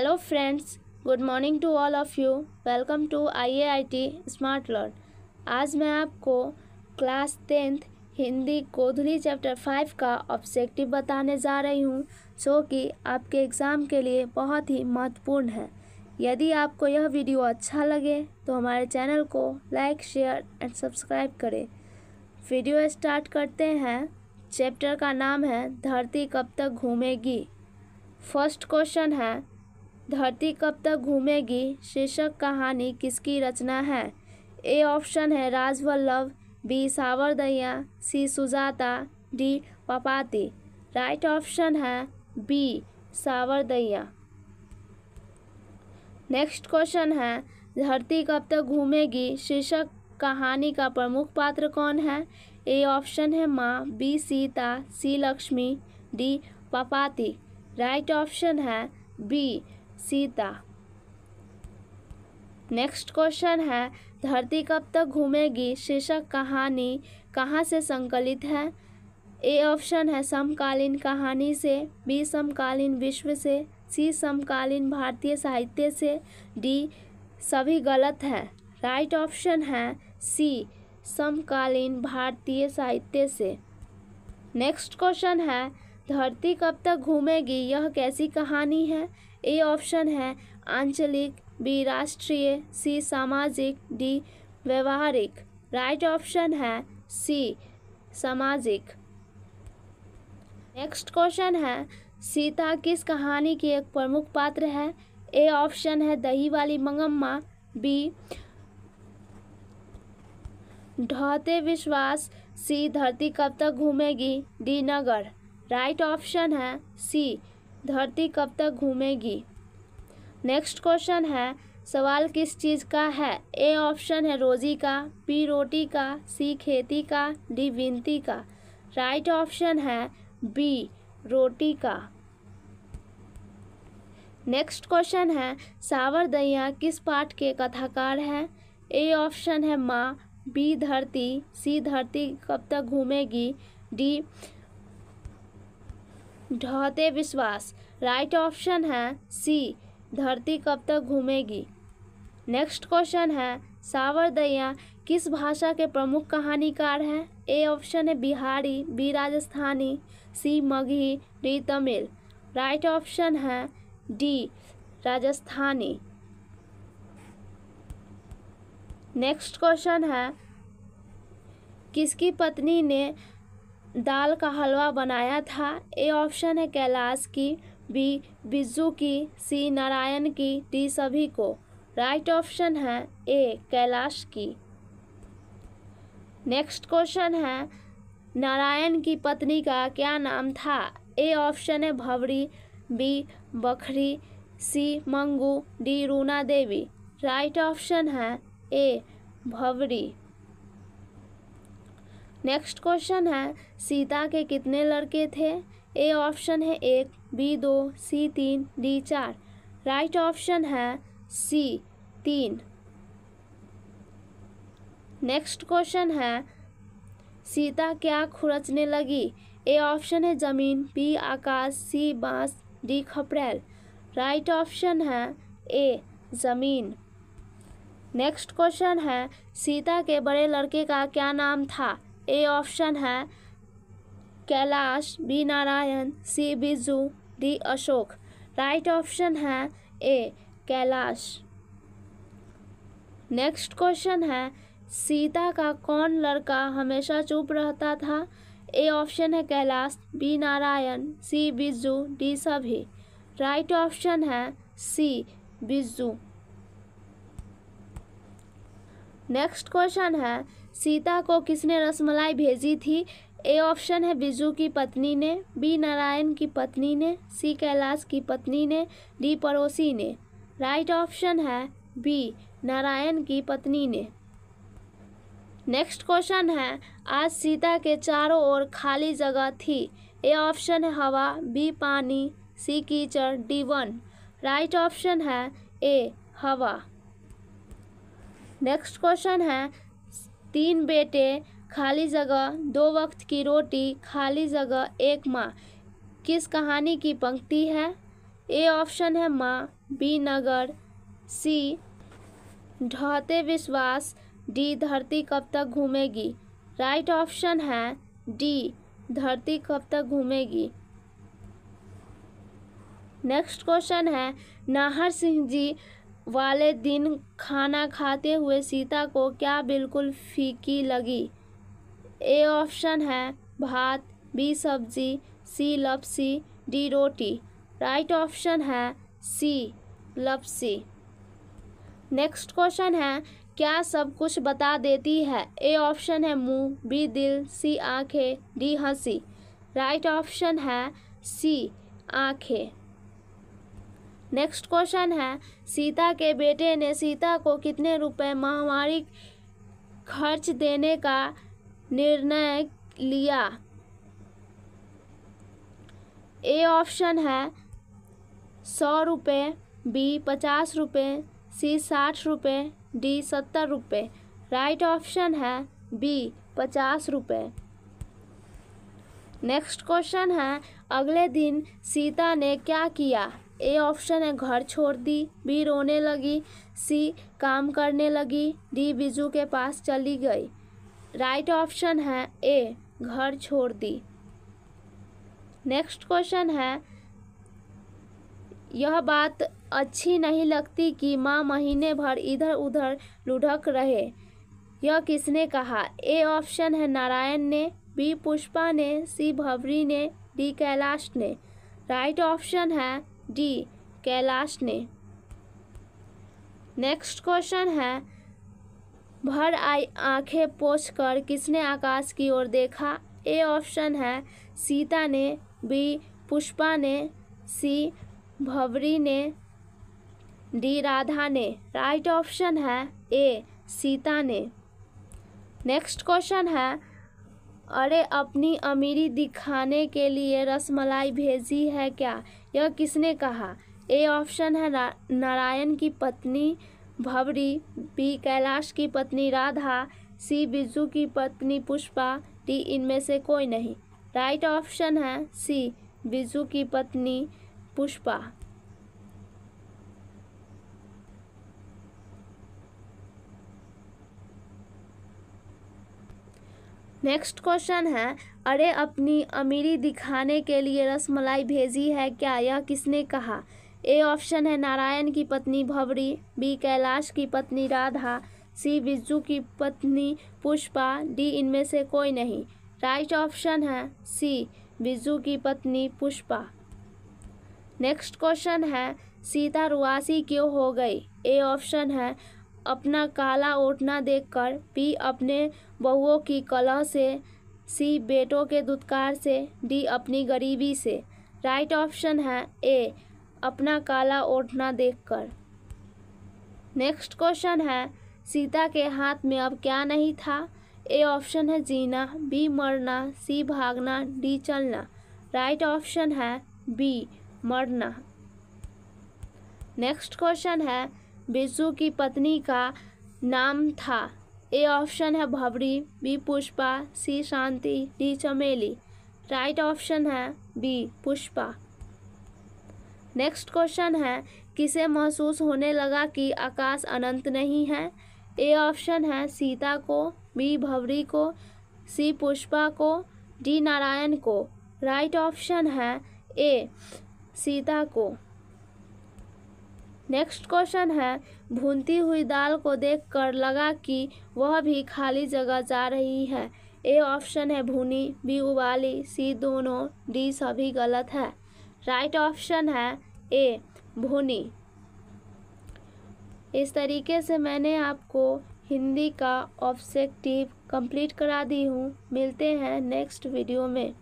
hello friends good morning to all of you welcome to I A I I T smart learn आज मैं आपको class tenth Hindi Godhuli chapter five का objective बताने जा रही हूँ जो कि आपके एग्ज़ाम के लिए बहुत ही महत्वपूर्ण है यदि आपको यह वीडियो अच्छा लगे तो हमारे चैनल को लाइक शेयर एंड सब्सक्राइब करें वीडियो स्टार्ट करते हैं चैप्टर का नाम है धरती कब तक घूमेगी फर्स्ट क्वेश्चन है धरती कब तक घूमेगी शीर्षक कहानी किसकी रचना है ए ऑप्शन है Rajvallabh B Savardaiya C Sujata D Papati right option है बी सावरदैया नेक्स्ट क्वेश्चन है धरती कब तक घूमेगी शीर्षक कहानी का प्रमुख पात्र कौन है ए ऑप्शन है माँ B Sita C Lakshmi D Papati right option है बी सीता नेक्स्ट क्वेश्चन है धरती कब तक घूमेगी शीर्षक कहानी कहाँ से संकलित है ए ऑप्शन है समकालीन कहानी से बी समकालीन विश्व से सी समकालीन भारतीय साहित्य से डी सभी गलत है राइट ऑप्शन है सी समकालीन भारतीय साहित्य से नेक्स्ट क्वेश्चन है धरती कब तक घूमेगी यह कैसी कहानी है ए ऑप्शन है आंचलिक बी राष्ट्रीय सी सामाजिक डी व्यवहारिक राइट ऑप्शन है सी सामाजिक नेक्स्ट क्वेश्चन है सीता किस कहानी की एक प्रमुख पात्र है ए ऑप्शन है दही वाली मंगम्मा बी ढोते विश्वास सी धरती कब तक घूमेगी डी नगर राइट ऑप्शन है सी धरती कब तक घूमेगी नेक्स्ट क्वेश्चन है सवाल किस चीज़ का है ए ऑप्शन है रोजी का बी रोटी का सी खेती का डी विनती का राइट ऑप्शन है बी रोटी का नेक्स्ट क्वेश्चन है सावर दैया किस पाठ के कथाकार हैं ए ऑप्शन है माँ बी धरती सी धरती कब तक घूमेगी डी ढहते विश्वास राइट ऑप्शन है सी धरती कब तक घूमेगी नेक्स्ट क्वेश्चन है सावरदैया किस भाषा के प्रमुख कहानीकार हैं ए ऑप्शन है Bihari B Rajasthani C Magahi D Tamil right option है डी राजस्थानी नेक्स्ट क्वेश्चन है किसकी पत्नी ने दाल का हलवा बनाया था ए ऑप्शन है कैलाश की बी बिजू की सी नारायण की डी सभी को राइट ऑप्शन है ए कैलाश की नेक्स्ट क्वेश्चन है नारायण की पत्नी का क्या नाम था ए ऑप्शन है Bhawri B Bakhri C Mangu D Runa Devi right option है ए भवरी नेक्स्ट क्वेश्चन है सीता के कितने लड़के थे ए ऑप्शन है एक बी दो सी तीन डी चार राइट ऑप्शन है सी तीन नेक्स्ट क्वेश्चन है सीता क्या खुरचने लगी ए ऑप्शन है जमीन बी आकाश सी बांस डी खपरेल राइट ऑप्शन है ए जमीन नेक्स्ट क्वेश्चन है सीता के बड़े लड़के का क्या नाम था ए ऑप्शन है Kailash B Narayan C Biju D Ashok right option है ए कैलाश नेक्स्ट क्वेश्चन है सीता का कौन लड़का हमेशा चुप रहता था ए ऑप्शन है Kailash B Narayan C Biju D सभी राइट ऑप्शन है सी बिजू नेक्स्ट क्वेश्चन है सीता को किसने रसमलाई भेजी थी ए ऑप्शन है बिजू की पत्नी ने बी नारायण की पत्नी ने सी कैलाश की पत्नी ने डी पड़ोसी ने राइट ऑप्शन है बी नारायण की पत्नी ने नेक्स्ट क्वेश्चन है आज सीता के चारों ओर खाली जगह थी ए ऑप्शन है हवा बी पानी सी कीचड़ डी वन राइट ऑप्शन है ए हवा नेक्स्ट क्वेश्चन है तीन बेटे खाली जगह दो वक्त की रोटी खाली जगह एक माँ किस कहानी की पंक्ति है ए ऑप्शन है माँ बी नगर सी ढहते विश्वास डी धरती कब तक घूमेगी राइट ऑप्शन है डी धरती कब तक घूमेगी नेक्स्ट क्वेश्चन है नाहर सिंह जी वाले दिन खाना खाते हुए सीता को क्या बिल्कुल फीकी लगी ए ऑप्शन है भात बी सब्जी सी लपसी डी रोटी राइट ऑप्शन है सी लपसी नेक्स्ट क्वेश्चन है क्या सब कुछ बता देती है ए ऑप्शन है मुंह बी दिल सी आंखें डी हंसी राइट ऑप्शन है सी आंखें नेक्स्ट क्वेश्चन है सीता के बेटे ने सीता को कितने रुपए महामारी खर्च देने का निर्णय लिया ए ऑप्शन है सौ रुपये बी पचास रुपये सी साठ रुपये डी सत्तर रुपये राइट ऑप्शन है बी पचास रुपये नेक्स्ट क्वेश्चन है अगले दिन सीता ने क्या किया ए ऑप्शन है घर छोड़ दी बी रोने लगी सी काम करने लगी डी बिजू के पास चली गई राइट ऑप्शन है ए घर छोड़ दी नेक्स्ट क्वेश्चन है यह बात अच्छी नहीं लगती कि माँ महीने भर इधर उधर लुढ़क रहे यह किसने कहा ए ऑप्शन है नारायण ने बी पुष्पा ने सी भवरी ने डी कैलाश ने राइट ऑप्शन है डी कैलाश ने नेक्स्ट क्वेश्चन है भर आई आंखें कर किसने आकाश की ओर देखा ए ऑप्शन है सीता ने बी पुष्पा ने सी भवरी ने डी राधा ने राइट ऑप्शन है ए सीता ने नेक्स्ट क्वेश्चन है अरे अपनी अमीरी दिखाने के लिए रसमलाई भेजी है क्या यह किसने कहा ए ऑप्शन है ना, नारायण की पत्नी भवरी बी कैलाश की पत्नी राधा सी बिजू की पत्नी पुष्पा डी इनमें से कोई नहीं राइट ऑप्शन है सी बिजू की पत्नी पुष्पा नेक्स्ट क्वेश्चन है अरे अपनी अमीरी दिखाने के लिए रसमलाई भेजी है क्या यह किसने कहा ए ऑप्शन है नारायण की पत्नी भवरी बी कैलाश की पत्नी राधा सी बिज्जू की पत्नी पुष्पा डी इनमें से कोई नहीं राइट ऑप्शन है सी बिज्जू की पत्नी पुष्पा नेक्स्ट क्वेश्चन है सीता रुआसी क्यों हो गई ए ऑप्शन है अपना काला ओढ़ना देखकर पी अपने बहुओं की कला से सी बेटों के दुत्कार से डी अपनी गरीबी से राइट ऑप्शन है ए अपना काला ओढ़ना देखकर नेक्स्ट क्वेश्चन है सीता के हाथ में अब क्या नहीं था ए ऑप्शन है जीना बी मरना सी भागना डी चलना राइट ऑप्शन है बी मरना नेक्स्ट क्वेश्चन है बिरसू की पत्नी का नाम था ए ऑप्शन है Bhawri B Pushpa C Shanti D Chameli right option है बी पुष्पा नेक्स्ट क्वेश्चन है किसे महसूस होने लगा कि आकाश अनंत नहीं है ए ऑप्शन है सीता को बी भवरी को सी पुष्पा को डी नारायण को राइट ऑप्शन है ए सीता को नेक्स्ट क्वेश्चन है भूनती हुई दाल को देखकर लगा कि वह भी खाली जगह जा रही है ए ऑप्शन है भुनी बी उबाली सी दोनों डी सभी गलत है राइट right ऑप्शन है ए भुनी इस तरीके से मैंने आपको हिंदी का ऑब्जेक्टिव कंप्लीट करा दी हूँ मिलते हैं नेक्स्ट वीडियो में